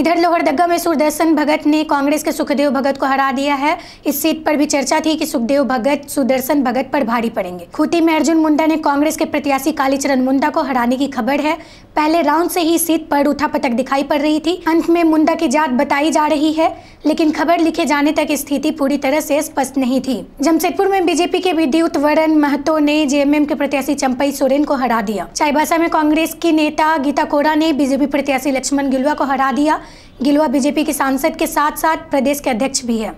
इधर लोहरदगा में सुदर्शन भगत ने कांग्रेस के सुखदेव भगत को हरा दिया है इस सीट पर भी चर्चा थी कि सुखदेव भगत सुदर्शन भगत पर भारी पड़ेंगे खूटी में अर्जुन मुंडा ने कांग्रेस के प्रत्याशी कालीचरण मुंडा को हराने की खबर है पहले राउंड से ही सीट पर उठा पटक दिखाई पड़ रही थी अंत में मुंडा की जात बताई जा रही है लेकिन खबर लिखे जाने तक स्थिति पूरी तरह से स्पष्ट नहीं थी जमशेदपुर में बीजेपी के विद्युत वरण महतो ने जेएमएम के प्रत्याशी चंपई सोरेन को हरा दिया चाईबासा में कांग्रेस की नेता गीता कोरा ने बीजेपी प्रत्याशी लक्ष्मण गिलुआ को हरा दिया गिलुआ बीजेपी के सांसद के साथ साथ प्रदेश के अध्यक्ष भी है